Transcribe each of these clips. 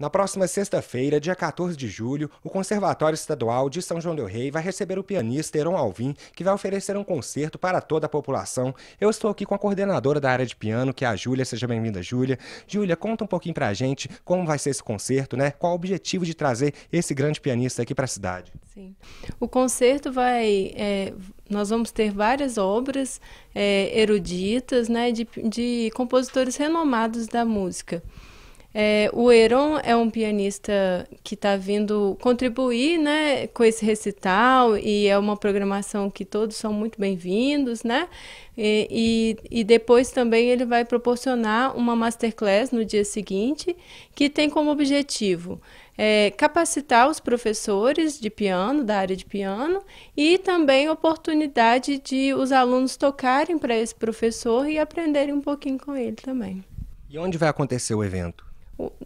Na próxima sexta-feira, dia 14 de julho, o Conservatório Estadual de São João del Rei vai receber o pianista Heron Alvim, que vai oferecer um concerto para toda a população. Eu estou aqui com a coordenadora da área de piano, que é a Júlia. Seja bem-vinda, Júlia. Júlia, conta um pouquinho para a gente como vai ser esse concerto, né? Qual o objetivo de trazer esse grande pianista aqui para a cidade? Sim. O concerto vai. É, nós vamos ter várias obras é, eruditas, né, de, de compositores renomados da música. É, o Heron é um pianista que está vindo contribuir né, com esse recital e é uma programação que todos são muito bem-vindos, né? E, e, e, depois também ele vai proporcionar uma masterclass no dia seguinte, que tem como objetivo é, capacitar os professores de piano, da área de piano, e também oportunidade de os alunos tocarem para esse professor e aprenderem um pouquinho com ele também. E onde vai acontecer o evento?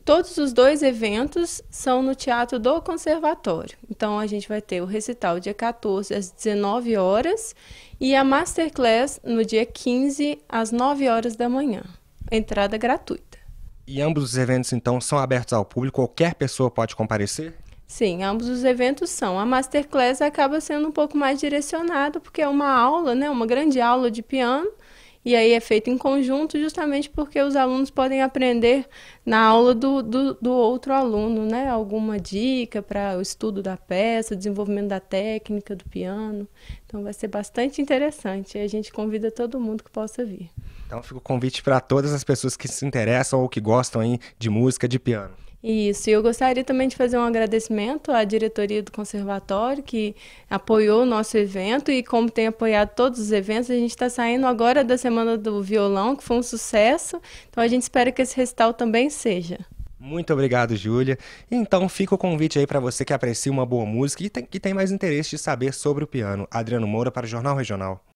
Todos os dois eventos são no Teatro do Conservatório. Então a gente vai ter o recital dia 14 às 19 horas e a masterclass no dia 15 às 9 horas da manhã. Entrada gratuita. E ambos os eventos então são abertos ao público, qualquer pessoa pode comparecer? Sim, ambos os eventos são. A masterclass acaba sendo um pouco mais direcionada porque é uma aula, né, uma grande aula de piano e aí é feito em conjunto justamente porque os alunos podem aprender na aula do, do, do outro aluno, né? Alguma dica para o estudo da peça, desenvolvimento da técnica do piano. Então vai ser bastante interessante. E a gente convida todo mundo que possa vir. Então fica o convite para todas as pessoas que se interessam ou que gostam aí de música, de piano. Isso, e eu gostaria também de fazer um agradecimento à diretoria do conservatório que apoiou o nosso evento e como tem apoiado todos os eventos, a gente está saindo agora da Semana do Violão, que foi um sucesso, então a gente espera que esse recital também seja. Muito obrigado, Júlia. Então fica o convite aí para você que aprecia uma boa música e tem, que tem mais interesse de saber sobre o piano. Adriano Moura para o Jornal Regional.